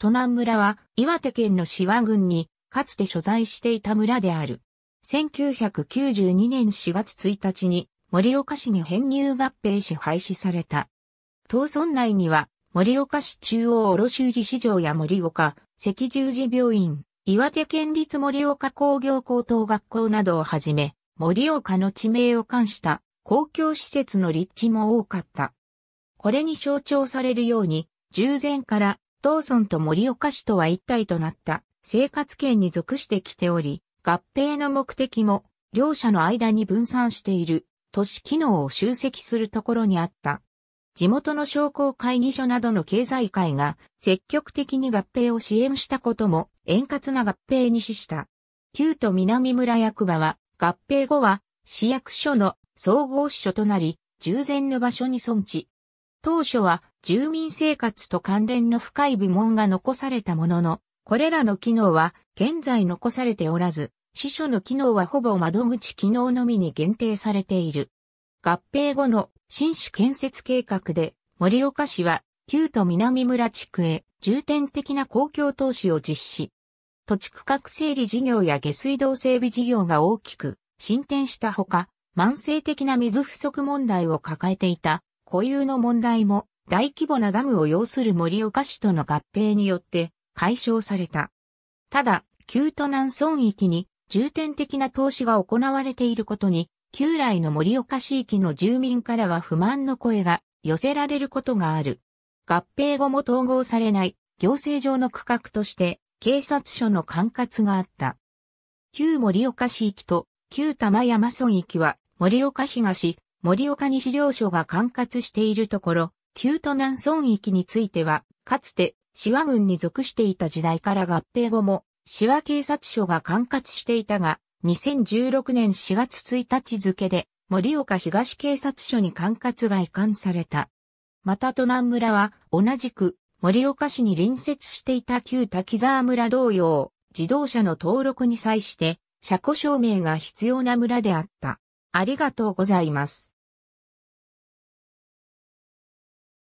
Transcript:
都南村は岩手県の志和郡にかつて所在していた村である。1992年4月1日に盛岡市に編入合併し廃止された。東村内には盛岡市中央卸売市場や盛岡赤十字病院、岩手県立盛岡工業高等学校などをはじめ、盛岡の地名を冠した公共施設の立地も多かった。これに象徴されるように、従前から東村と森岡市とは一体となった生活圏に属してきており、合併の目的も両者の間に分散している都市機能を集積するところにあった。地元の商工会議所などの経済界が積極的に合併を支援したことも円滑な合併に資した。旧都南村役場は合併後は市役所の総合支所となり、従前の場所に存置。当初は住民生活と関連の深い部門が残されたものの、これらの機能は現在残されておらず、司書の機能はほぼ窓口機能のみに限定されている。合併後の新市建設計画で、盛岡市は旧都南村地区へ重点的な公共投資を実施。土地区画整理事業や下水道整備事業が大きく進展したほか、慢性的な水不足問題を抱えていた固有の問題も大規模なダムを要する森岡市との合併によって解消された。ただ、旧都南村域に重点的な投資が行われていることに、旧来の森岡市域の住民からは不満の声が寄せられることがある。合併後も統合されない行政上の区画として警察署の管轄があった。旧森岡市域と旧玉山村域は森岡東、森岡西両所が管轄しているところ、旧都南村域については、かつて、シワ軍に属していた時代から合併後も、シワ警察署が管轄していたが、2016年4月1日付で、盛岡東警察署に管轄が移管された。また、都南村は、同じく、盛岡市に隣接していた旧滝沢村同様、自動車の登録に際して、車庫証明が必要な村であった。ありがとうございます。